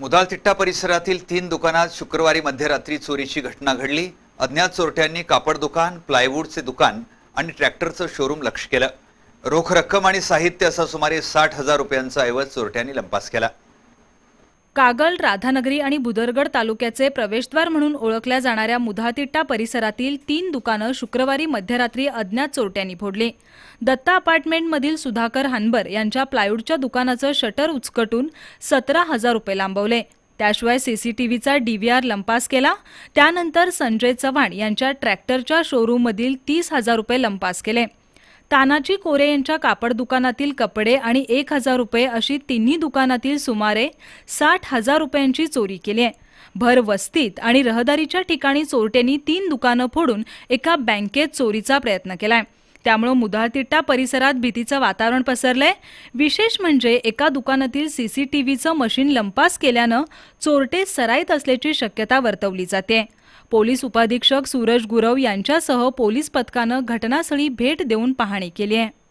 मुदालतिट्टा परिसरातील तीन दुकानात शुक्रवारी मध्यरात्री चोरीची घटना घडली अज्ञात चोरट्यांनी कापड दुकान प्लायवूडचे दुकान आणि ट्रॅक्टरचं शोरूम लक्ष केलं रोख रक्कम आणि साहित्य असा सुमारे साठ हजार रुपयांचा ऐवज चोरट्यांनी लंपास केला कागल राधानगरी आणि बुदरगड तालुक्याचे प्रवेशद्वार म्हणून ओळखल्या जाणाऱ्या मुधातिट्टा परिसरातील तीन दुकानं शुक्रवारी मध्यरात्री अज्ञात चोरट्यांनी फोडली दत्ता अपार्टमेंटमधील सुधाकर हानबर यांच्या प्लायवूडच्या दुकानाचं शटर उचकटून सतरा हजार रुपये लांबवले त्याशिवाय सीसीटीव्हीचा डीव्हीआर लंपास केला त्यानंतर संजय चव्हाण यांच्या ट्रॅक्टरच्या शोरूममधील तीस हजार रुपये लंपास केले तानाजी कोरे यांच्या कापड दुकानातील कपडे आणि एक हजार रुपये अशी तिन्ही दुकानातील सुमारे साठ हजार रुपयांची चोरी केली आहे भर वस्तीत आणि रहदारीच्या ठिकाणी चोरट्यांनी तीन दुकानं फोडून एका बँकेत चोरीचा प्रयत्न केला आहे त्यामुळे मुधाळतिट्टा परिसरात भीतीचं वातावरण पसरलंय विशेष म्हणजे एका दुकानातील सीसीटीव्हीचं मशीन लंपास केल्यानं चोरटे सराईत असल्याची शक्यता वर्तवली जाते पोलीस उपाधीक्षक सूरज गुरव यांच्यासह पोलीस पथकानं घटनास्थळी भेट देऊन पाहणी केली आहे